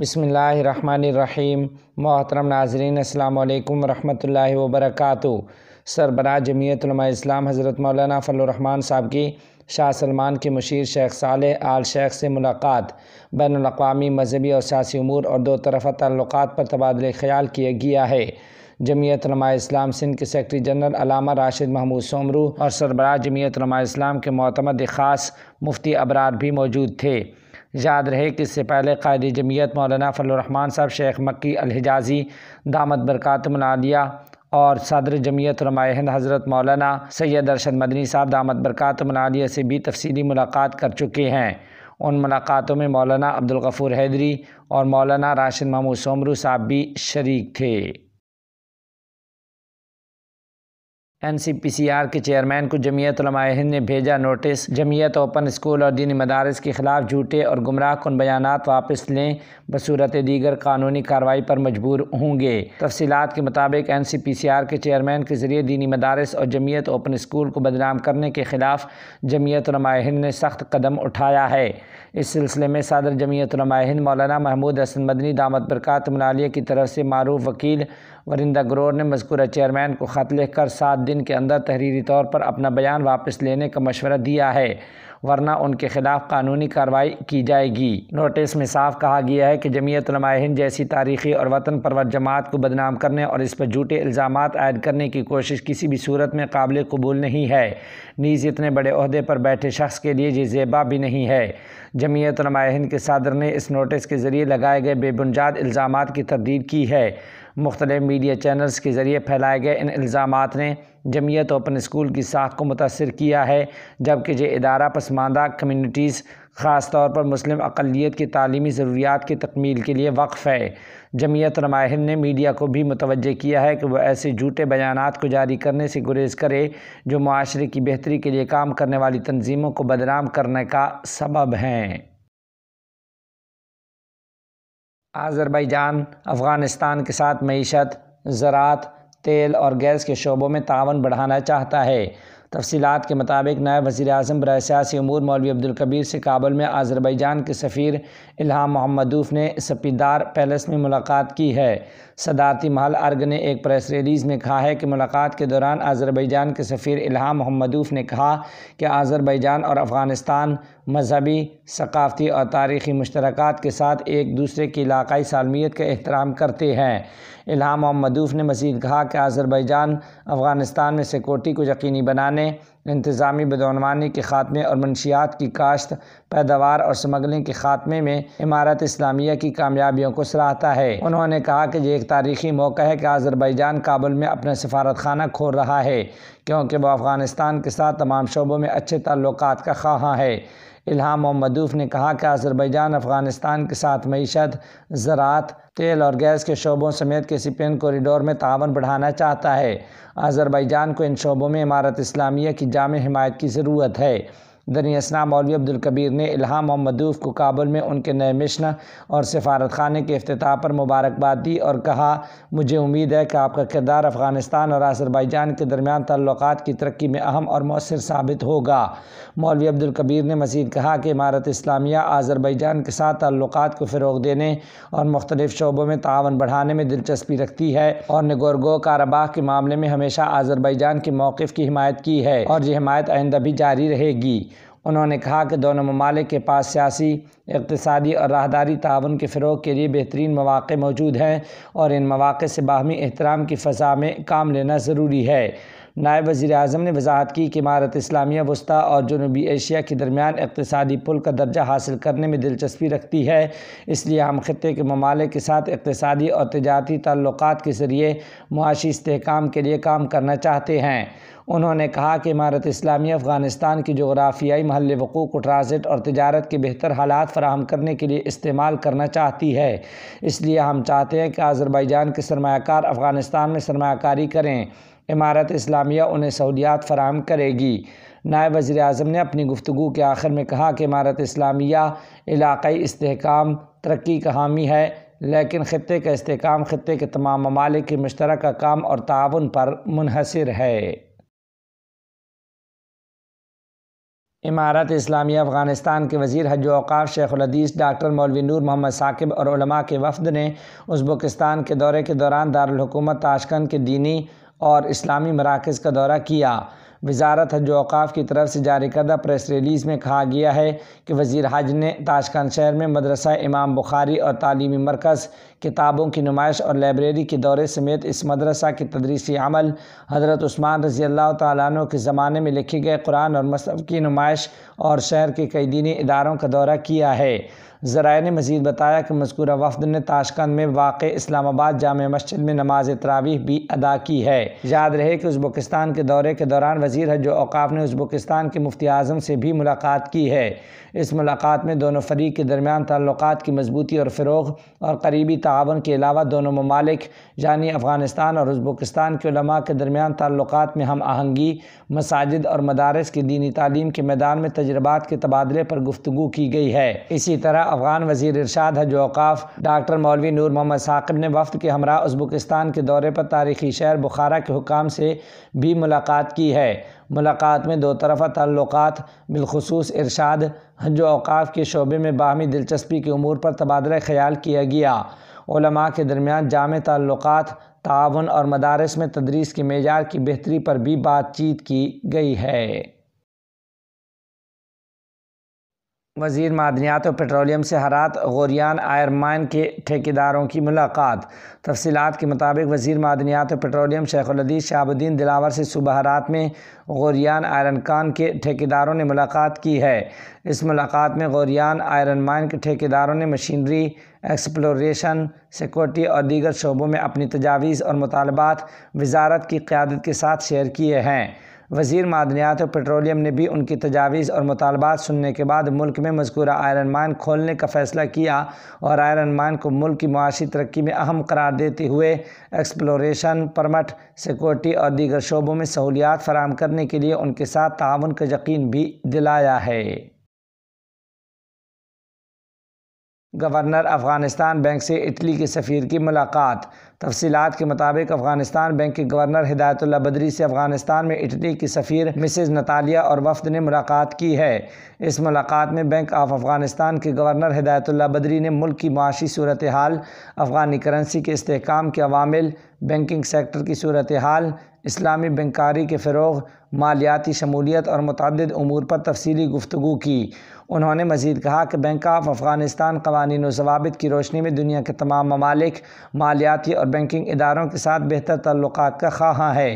बसमीम मोहतरम नाजरीन अल्लाम वरहमल वबरक सरबरा जमीयतलमा इस्लाम हज़रत मौलाना फ़लरहमान साहब की शाह सलमान के मुशीर शेख साल आल शेख से मुलाकात बैन अवी मजहबी और सियासी अमूर और दो तरफ़ा तल्लक पर तबादले ख्याल किया गया है जमीयत इस्लाम सिंध के सेक्रटरी जनरल अलामा राशिद महमूद सोमरू और सरबराह जमीयत इस्लाम के मतमद ख़ास मुफ्ती अबरार भी मौजूद थे याद रहे कि इससे पहले कायद जमीयत मौलाना फलरहमान साहब शेख मक्की अलहजाजी दामद बरकत मनालिया और सदर जमीयत हिंद हज़रत मौलाना सैयद अरशद मदनी साहब दामद बरकत मनालिया से भी तफसली मुलाकात कर चुके हैं उन मुलाकातों में मौलाना अब्दुलगफ़ूर हैदरी और मौलाना राशिद महमूद सोमरू साहब भी शरीक थे N C P C R के चेयरमैन को जमीयत हिंद ने भेजा नोटिस जमीयत ओपन स्कूल और दीनी मदारस के खिलाफ झूठे और गुमराह कन बयान वापस लें बसूरत दीगर कानूनी कार्रवाई पर मजबूर होंगे तफसीत के मुताबिक N C P C R के चेयरमैन के जरिए दीनी मदारस और जमीयत ओपन स्कूल को बदनाम करने के खिलाफ जमीयत हिंद ने सख्त कदम उठाया है इस सिलसिले में सदर जमीयत हिंद मौलाना महमूद हसन मदनी दामद बरकत मनालिया की तरफ से मरूफ वकील वरिंदा ग्रोर ने मजकूर चेयरमैन को ख़त लिखकर सात दिन के अंदर तहरीरी तौर पर अपना बयान वापस लेने का मशवरा दिया है वरना उनके खिलाफ कानूनी कार्रवाई की जाएगी नोटिस में साफ कहा गया है कि जमीयत हिंद जैसी तारीखी और वतन परवर जमात को बदनाम करने और इस पर झूठे इल्ज़ाम आयद करने की कोशिश किसी भी सूरत में काबिल कबूल नहीं है नीज़ इतने बड़े अहदे पर बैठे शख्स के लिए ये जेबा भी नहीं है जमीयत हिंद के सदर ने इस नोटिस के ज़रिए लगाए गए बेबुनजाद इल्ज़ाम की तरदीद की है मुख्तलिफ मीडिया चैनल्स के ज़रिए फैलाए गए इन इल्ज़ाम ने जमीयत ओपन स्कूल की साख को मुतासर किया है जबकि ये इदारा पसमानदा कम्यूनिटीज़ ख़ास तौर पर मुस्लिम अकलीत की तलीमी ज़रूरियात की तकमील के लिए वक्फ़ है जमीयत रमाहिर ने मीडिया को भी मुतवजह किया है कि वह ऐसे झूठे बयान को जारी करने से गुरेज करे जो माशरे की बेहतरी के लिए काम करने वाली तनजीमों को बदनाम करने का सबब हैं आज़रबाईजान अफ़गानिस्तान के साथ मीशत ज़रात तेल और गैस के शोबों में तावन बढ़ाना चाहता है तफसीत के मुताबिक नायब वज़ी अजम बर सियासी अमूर मौलवी अब्दुल्कबीर से काबुल में आज़रबाईजान के सफ़ीर इल्हाम मोहम्मदूफ ने सपीदार पैलेस में मुलाकात की है सदारती महल अर्ग ने एक प्रेस रिलीज़ में कहा है कि मुलाकात के दौरान आज़रबाईजान के सफ़ीर इल्हाम मोहम्मदूफ ने कहा कि आज़रबाईजान और अफ़गानिस्तान मजहबी सकाफ़ती और तारीख़ी मुशतरक के साथ एक दूसरे की इलाकई सालमियत का एहतराम करते हैं इलाम मदूफ़ ने मज़ीद कहा कि आज़रबैजान अफ़गानिस्तान में सिक्योरिटी को यकीनी बनाने इंतज़ामी बदनवानी के ख़ात्मे और मनशियात की काश्त पैदावार और समगलिंग के ख़ात्मे में इमारत इस्लामिया की कामयाबियों को सराहता है उन्होंने कहा कि यह एक तारीख़ी मौका है कि आज़रबैजान काबुल में अपना सफारत खाना खोल रहा है क्योंकि वह अफ़गानिस्तान के साथ तमाम शोबों में अच्छे ताल्लुक का ख्वाहाँ है इल्हाम मोहम्मद ने कहा कि आज़रबैजान अफ़गानिस्तान के साथ मीशत ज़रात तेल और गैस के शोबों समेत किसी पेन कॉरिडोर में तावन बढ़ाना चाहता है आज़रबैजान को इन शोबों में इमारत इस्लामिया की जाम हमायत की ज़रूरत है असना मौलवी अब्दुलकबीर ने इल्हाम मोहम्मदूफ़ को काबुल में उनके नए मिशन और सफारत खाना के अफ्ताह पर मुबारकबाद दी और कहा मुझे उम्मीद है कि आपका किरदार अफ़गानिस्तान और आज़रबाईजान के दरमियान तल्लक की तरक्की में अहम और मौसर साबित होगा मौलवी अब्दुल्कबीर ने मज़ीद कहा कि इमारत इस्लामिया आज़रबाईजान के साथ तल्लक को फ़रोग देने और मुख्तलिफ़ शोबों में तावन बढ़ाने में दिलचस्पी रखती है और नगोरगो काराबाह के मामले में हमेशा आज़रबाईजान के मौक़ की हमायत की है और यह हमायत आइंदा भी जारी रहेगी उन्होंने कहा कि दोनों ममालिक के पास सियासी इकतसादी और राहदारी ताउन के फ़रोग के लिए बेहतरीन मौाक़े मौजूद हैं और इन मौाक़े से बाहमी एहतराम की फ़ा में काम लेना ज़रूरी है नायब वज़ी अजम ने वजाहत की कि इमारत इस्लामिया वस्ती और जनूबी एशिया के दरमियान इकतदी पुल का दर्जा हासिल करने में दिलचस्पी रखती है इसलिए हम ख़त्े के ममालिक के साथ इकतदी और तजारती तल्लक़ात के ज़रिए मुआशी इसकाम के लिए काम करना चाहते हैं उन्होंने कहा कि इमारत इस्लामी अफ़गानिस्तान की जोग्राफियाई महल वकूक़ ट्रांजिट और तजारत के बेहतर हालात फराहम करने के लिए इस्तेमाल करना चाहती है इसलिए हम चाहते हैं कि आज़रबाईजान के सरमाकार अफ़गानिस्तान में सरमाकारी करें इमारत इस्लामिया उन्हें सहूलियात फराहम करेगी नायब वज़ी अजम ने अपनी गुफ्तु के आखिर में कहा कि इमारत इस्लामिया इलाकई इसकाम तरक्की का हामी है लेकिन ख़त्े का इसकाम ख़त्े के तमाम ममालिक मुशतरक का काम और ताउन पर मुनहसर है इमारत इस्लामिया अफ़गानिस्तान के वजीर हज अवकाफ़ शेखुलदीस डॉक्टर मौलवी नूर मोहम्मद साकिब और उलमा के वफद ने उज़्बकिस्तान के दौरे के दौरान दारकूमत ताशकंद के दीनी और इस्लामी मराकज़ का दौरा किया वजारत हज अवकाफ़ की तरफ से जारी करदा प्रेस रिलीज़ में कहा गया है कि वज़ी हज ने ताशकान शहर में मदरसा इमाम बुखारी और तालीमी मरकज़ किताबों की नुमाइश और लाइब्रेरी के दौरे समेत इस मदरसा के तदरीसी अमल हज़रत उस्मान रज़ी अल्लाह तु के ज़माने में लिखे गए कुरान और मसहब की नुमाइश और शहर के कई दीनी इदारों का दौरा किया है ज़राए ने मज़ीद बताया कि मذकूरा वफद ने ताशकंद में वाक़ इस्लामाबाद जाम मस्जिद में नमाज तरावी भी अदा की है याद रहे कि उज़्बकिस्तान के दौरे के दौरान वजीर हज अवकाफ ने उज़्बकिस्तान के मुफ्ती आजम से भी मुलाकात की है इस मुलाकात में दोनों फरीक के दरमियान तल्लक की मजबूती और फ़रोग और करीबी तावन के अलावा दोनों ममालिक यानी अफ़गानिस्तान और उज्बुकस्तान के उलमा के दरमियान तल्लक में हम आहंगी मसाजिद और मदारस की दीनी तालीम के मैदान में तजर्बात के तबादले पर गुफ्तु की गई है इसी तरह अफगान वजीर इरशाद हज अवकाफ़ डॉक्टर मौलवी नूर मोहम्मद साकिब ने वफद के हमरा उज़बकिस्तान के दौरे पर तारीखी शहर बुखारा के हुकाम से भी मुलाकात की है मुलाकात में दो तरफ़ा ताल्लुक बिलखसूस इरशाद हज अवकाफ़ के शोबे में बाहमी दिलचस्पी के अमूर पर तबादला ख्याल किया गया के दरमियान जाम तल्लक ताउन और मदारस में तदरीस के मेजार की बेहतरी पर भी बातचीत की गई है वजीर मादनियात और पेट्रोलियम से हरात गोरियान आयर माइन के ठेकेदारों की मुलाकात तफसीत के मुताबिक वजीर मादनियात और पेट्रोलियम शेखुलदीस शाहबुद्दीन दिलावर से सुबह हरात में गोरियान आयरन कान के ठेकेदारों ने मुलाकात की है इस मुलाकात में गोरियान आयरन माइन के ठेकेदारों ने मशीनरी एक्सप्लोरेशन सिक्योरिटी और दीगर शोबों में अपनी तजावीज़ और मुतालबात वजारत की क्यादत के साथ शेयर किए हैं वजीर मादनियात और पेट्रोलियम ने भी उनकी तजावीज़ और मुतालबात सुनने के बाद मुल्क में मजकूर आयरन मान खोलने का फ़ैसला किया और आयरन मान को मुल्क की माशी तरक्की में अहम करार देते हुए एक्सप्लोरेशन परमट सिक्योरिटी और दीगर शोबों में सहूलियात फराम करने के लिए उनके साथ ताउन का यकीन भी दिलाया है गवर्नर अफ़गानिस्तान बैंक से इटली के सफ़ीर की मुलाकात तफसीत के मुताबिक अफ़गानिस्तान बैंक के गवर्नर हिदायतुल्ला बदरी से अफ़गानिस्तान में इटली की सफ़ीर मिसेज़ नतालिया और वफद ने मुलाकात की है इस मुलाकात में बैंक ऑफ अफ़गानिस्तान के गवर्नर हिदायतुल्ला बदरी ने मुल्क की माशी सूरत हाल अफ़गानी करेंसी के इसकाम के अवामिल बैंकिंग सेक्टर की सूरत हाल इस्लामी बंकारी के फ़रोग मालियाती शमूलियत और मतदद अमूर पर तफसली गुफ्तु की उन्होंने मजीद कहा कि बैंक ऑफ अफ़गानिस्तान कवानीन जवाबित की रोशनी में दुनिया के तमाम ममालिक मालियाती और बैंकिंग इदारों के साथ बेहतर तल्लक का खा है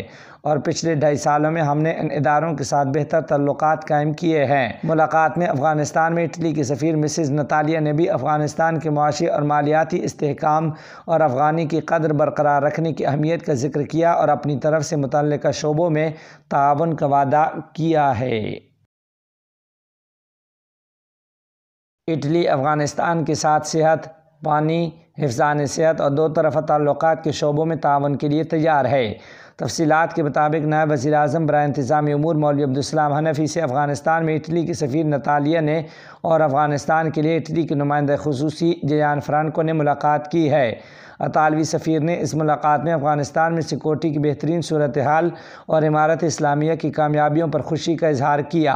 और पिछले ढाई सालों में हमने इन इदारों के साथ बेहतर तल्लक कायम किए हैं मुलाकात में अफगानिस्तान में इटली की सफ़ीर मिसज़ नतालिया ने भी अफगानिस्तान के माशी और मालियाती इसकाम और अफगानी की कदर बरकरार रखने की अहमियत का जिक्र किया और अपनी तरफ से मुतल शोबों में ताउन का वादा किया है इटली अफ़गानिस्तान के साथ सेहत पानी हिफान सेहत और दो तरफ़ा ताल्लुक के शोबों में ताउन के लिए तैयार है तफसीत के मुताबिक नायब वजी अजम बरा इंतज़ामी अमूर मौलवी अब्दुलसलाम हनफी से अफ़गानिस्तान में इटली की सफ़ीर नतालिया ने और अफ़गानिस्तान के लिए इटली के नुमाइंद खसूसी जयान फ्रांको ने मुलाकात की है अतालवी सफ़ीर ने इस मुलाकात में अफ़गानिस्तान में सिक्योरिटी की बेहतरीन सूरत हाल और इमारत इस्लामिया की कामयाबियों पर खुशी का इजहार किया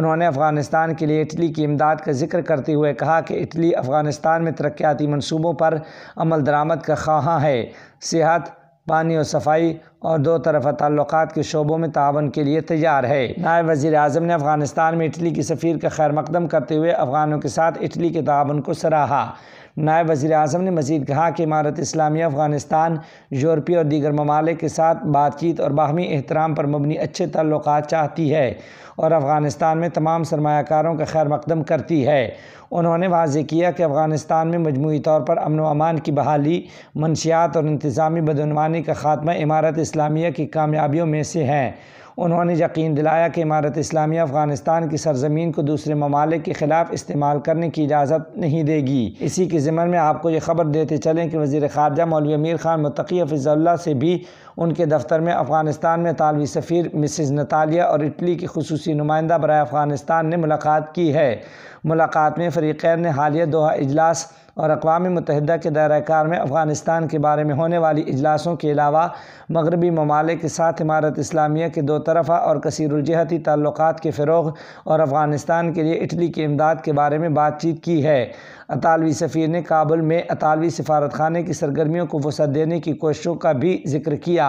उन्होंने अफ़गानिस्तान के लिए इटली की इमदाद का जिक्र करते हुए कहा कि इटली अफ़गानिस्तान में तरक्याती मनसूबों पर अमल दरामद का खवाह है सेहत पानी और सफाई और दो तरफा ताल्लुक के शोबों में तावन के लिए तैयार है नायब वज़ी अजम ने अफ़गानिस्तान में इटली की सफ़ीर का खैर मकदम करते हुए अफ़गानों के साथ इटली के तावन को सराहा नायब वज़ी अजम ने मजीद कहा कि इमारत इस्लामी अफ़गानिस्तान यूरोपीय और दीगर ममालिक के साथ बातचीत और बाहमी एहतराम पर मबनी अच्छे तल्लक चाहती है और अफ़गानिस्तान में तमाम सरमाकारों का खैर मकदम करती है उन्होंने वाजे किया कि अफ़गानिस्तान में मजमू तौर पर अमन अमान की बहाली मनशियात और इंतज़ामी बदनवानी का खात्मा इमारत इस्लामिया की कामयाबियों में से हैं उन्होंने यकीन दिलाया कि इमारत इस्लामिया अफ़गानिस्तान की सरजमीन को दूसरे ममालिक के ख़िलाफ़ इस्तेमाल करने की इजाज़त नहीं देगी इसी के ज़िमन में आपको ये खबर देते चलें कि वज़ी ख़ारजा मौलवी अमीर ख़ान मतकी फ़िज़ल्ला से भी उनके दफ्तर में अफ़गानिस्तान में तालवी सफ़ीर मिसिज़ नतालिया और इटली की खसूस नुमाइंदा बरए अफ़गानिस्तान ने मुलाकात की है मुलाकात में फ़रीक़ैन ने हालिया दोहा इजलास और अकवा मतहद के दायरकार में अफ़गानिस्तान के बारे में होने वाली इजलासों के अलावा मगरबी ममालिक के साथ इमारत इस्लामिया के दो तरफ़ा और कसरजहती तल्लक के फ़रोग और अफ़गानिस्तान के लिए इटली की इमदाद के बारे में बातचीत की है अतालवी सफ़ीर ने काबुल में अतालवी सफारत की सरगर्मियों को वसत देने की कोशिशों का भी जिक्र किया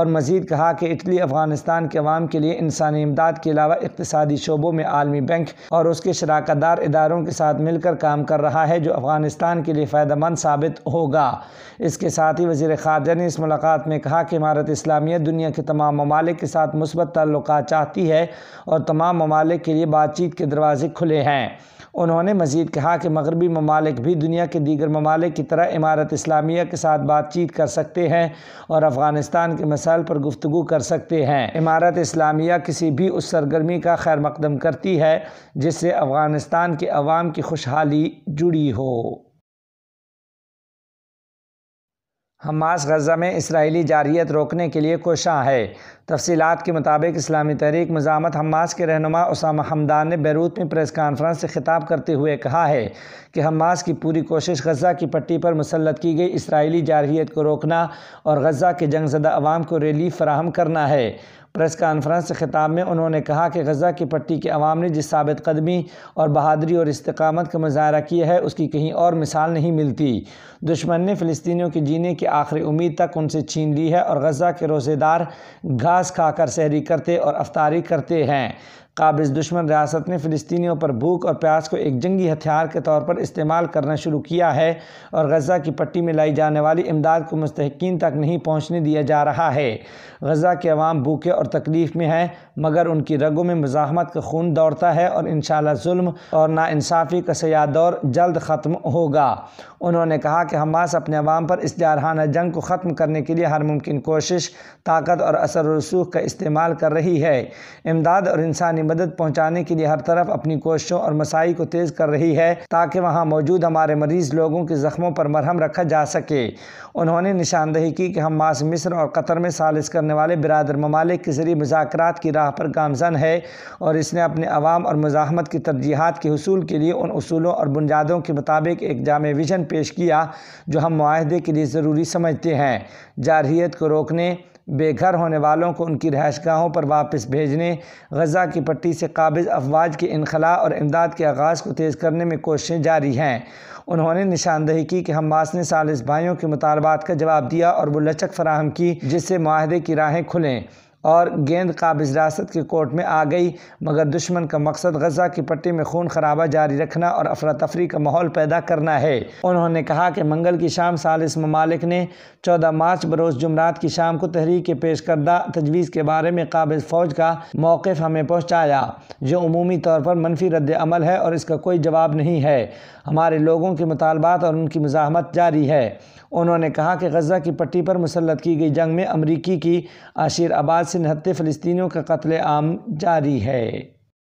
और मज़ीद कहा कि इटली अफ़गानिस्तान के अवाम के लिए इंसानी इमदाद के अलावा इकतदी शोबों में आलमी बैंक और उसके शराकत ईमानदार इदारों के साथ मिलकर काम कर रहा है जो अफ़गानिस्तान के लिए फ़ायदेमंद साबित होगा इसके साथ ही वज़ी ख़ारजा ने इस मुलाकात में कहा कि इमारत इस्लामिया दुनिया के तमाम ममालिक के साथ मुस्बत ताल्लुक चाहती है और तमाम ममालिक के लिए बातचीत के दरवाज़े खुले हैं उन्होंने मज़ीद कहा कि मगरबी ममालिक भी दुनिया के दीगर ममालिक की तरह इमारत इस्लामिया के साथ बातचीत कर सकते हैं और अफ़गानिस्तान के मसाइल पर गुफ्तु कर सकते हैं इमारत इस्लामिया किसी भी उस सरगर्मी का खैर मकदम करती है जिससे अफ़गानिस्तान के अवाम की खुशहाली जुड़ी हो हमास गजा में इसराइली जारियत रोकने के लिए कोशां है तफसीत के मुताबिक इस्लामी तहरीक मजामत हमास के रहनुमा उसामा हमदान ने बैरूत में प्रेस कॉन्फ्रेंस से खिताब करते हुए कहा है कि हमास की पूरी कोशिश गजा की पट्टी पर मुसलत की गई इसराइली जारहीत को रोकना और गजा के जंगजदा आवाम को रिलीफ फराहम करना है प्रेस कॉन्फ्रेंस से खिताब में उन्होंने कहा कि गजा की पट्टी के अवाम ने जिस साबित कदमी और बहादरी और इस्तकामत का मुजाहरा किया है उसकी कहीं और मिसाल नहीं मिलती दुश्मन ने फ़लस्तियों के जीने के आखिरी उम्मीद तक उनसे छीन ली है और गज़ा के रोज़ेदार घास खाकर सहरी करते और अफतारी करते हैं काबिज़ दुश्मन रियासत ने फ़लस्तियों पर भूख और प्यास को एक जंगी हथियार के तौर पर इस्तेमाल करना शुरू किया है और गज़ा की पट्टी में लाई जाने वाली इमदाद को मुस्तकिन तक नहीं पहुँचने दिया जा रहा है गज़ा के अवाम भूखे और तकलीफ़ में हैं मगर उनकी रगों में मज़ाहमत का खून दौड़ता है और इन शुल्म और नाानसाफ़ी का सयाह दौर जल्द ख़त्म होगा उन्होंने कहा कि हमास अपने अवाम पर इस जारहाना जंग को ख़त्म करने के लिए हर मुमकिन कोशिश ताकत और असर रसूख का इस्तेमाल कर रही है इमदाद और इंसानी मदद पहुँचाने के लिए हर तरफ अपनी कोशिशों और मसाई को तेज़ कर रही है ताकि वहाँ मौजूद हमारे मरीज़ लोगों के ज़ख्मों पर मरहम रखा जा सके उन्होंने निशानदेही की कि हम मास मिस्र और कतर में सालिस करने वाले बिरदर ममालिक के ज़रिए मुजाकर की राह पर गामजन है और इसने अपने अवाम और मुजाहमत की तरजीहत के हसूल के लिए उन असूलों और बुनियादों के मुताबिक एक जाम विजन पेश किया जो हम माहदे के लिए ज़रूरी समझते हैं जारहीत को रोकने बेघर होने वालों को उनकी रहायश गाहों पर वापस भेजने गजा की पट्टी से काबिज अफवाज के इनखला और इमदाद के आगाज़ को तेज़ करने में कोशिशें जारी हैं उन्होंने निशानदेही की कि हमास ने सालिस भाइयों के मुतालबात का जवाब दिया और वो लचक फराहम की जिससे माहदे की राहें खुलें और गेंद काबिज रियासत के कोर्ट में आ गई मगर दुश्मन का मकसद गजा की पट्टी में खून खराबा जारी रखना और अफरा तफरी का माहौल पैदा करना है उन्होंने कहा कि मंगल की शाम सालिस ममालिक ने चौदह मार्च बरोज जुमरात की शाम को तहरीक के पेश करदा तजवीज़ के बारे में काबिज फ़ौज का मौक़ हमें पहुँचाया जो अमूमी तौर पर मनफी रद्द अमल है और इसका कोई जवाब नहीं है हमारे लोगों के मुतालबात और उनकी मजामत जारी है उन्होंने कहा कि गजा की पट्टी पर मुसलत की गई जंग में अमरीकी की आशीर आबाद से निहत्ते फ़लस्तियों का कत्ल आम जारी है